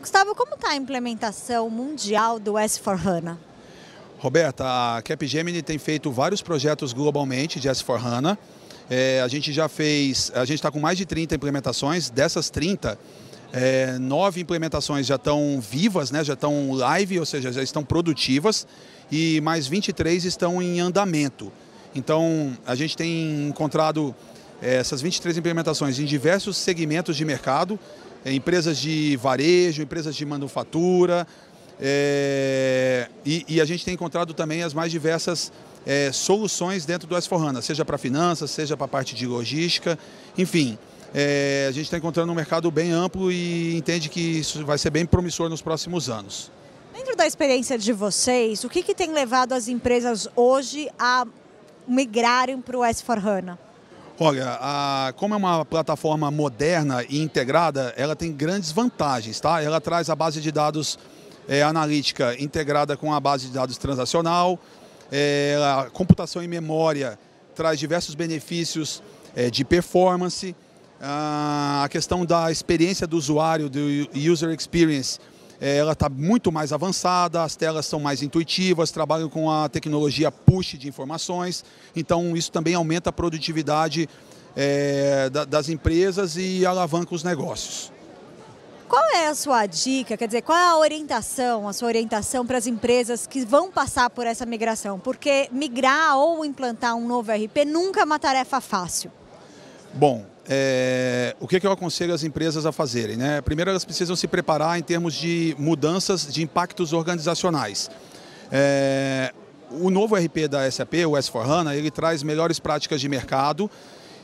Gustavo, como está a implementação mundial do S4HANA? Roberta, a Capgemini tem feito vários projetos globalmente de S4HANA. É, a gente já fez, a gente está com mais de 30 implementações, dessas 30, é, nove implementações já estão vivas, né, já estão live, ou seja, já estão produtivas, e mais 23 estão em andamento. Então, a gente tem encontrado é, essas 23 implementações em diversos segmentos de mercado, empresas de varejo, empresas de manufatura, é, e, e, a gente tem encontrado também as mais diversas é, soluções dentro do S4HANA, seja para finanças, seja para a parte de logística, enfim. É, a gente está encontrando um mercado bem amplo e entende que isso vai ser bem promissor nos próximos anos. Dentro da experiência de vocês, o que, que tem levado as empresas hoje a migrarem para o S4HANA? Olha, a, como é uma plataforma moderna e integrada, ela tem grandes vantagens, tá? Ela traz a base de dados é, analítica integrada com a base de dados transacional, é, a computação em memória traz diversos benefícios é, de performance, a, ah, a questão da experiência do usuário, do user experience, é, ela está muito mais avançada, as telas são mais intuitivas, trabalham com a tecnologia push de informações, então isso também aumenta a produtividade é, das empresas e alavanca os negócios. Qual é a sua dica, quer dizer, qual é a orientação, a sua orientação para as empresas que vão passar por essa migração? Porque migrar ou implantar um novo RP nunca é uma tarefa fácil. Bom, é, o que, que eu aconselho as empresas a fazerem? Né? Primeiro, elas precisam se preparar em termos de mudanças de impactos organizacionais. É, o novo RP da SAP, o S4HANA, ele traz melhores práticas de mercado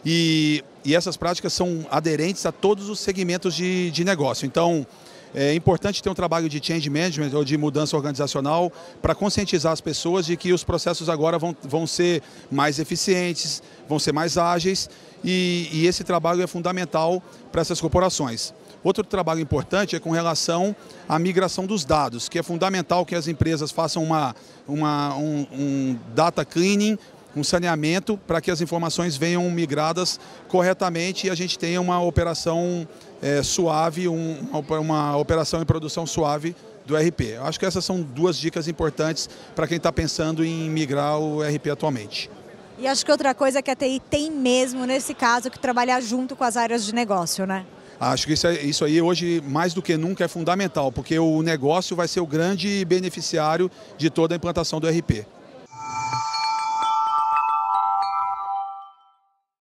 e, e essas práticas são aderentes a todos os segmentos de, de negócio. Então, é importante ter um trabalho de change management ou de mudança organizacional para conscientizar as pessoas de que os processos agora vão, vão ser mais eficientes, vão ser mais ágeis e, e esse trabalho é fundamental para essas corporações. Outro trabalho importante é com relação à migração dos dados, que é fundamental que as empresas façam uma, uma, um, um data cleaning, um saneamento, para que as informações venham migradas corretamente e a gente tenha uma operação é, suave, um, uma operação em produção suave do RP. Eu acho que essas são duas dicas importantes para quem está pensando em migrar o RP atualmente. E acho que outra coisa é que a TI tem mesmo nesse caso que trabalhar junto com as áreas de negócio, né? Acho que isso, é, isso aí hoje, mais do que nunca, é fundamental, porque o negócio vai ser o grande beneficiário de toda a implantação do RP.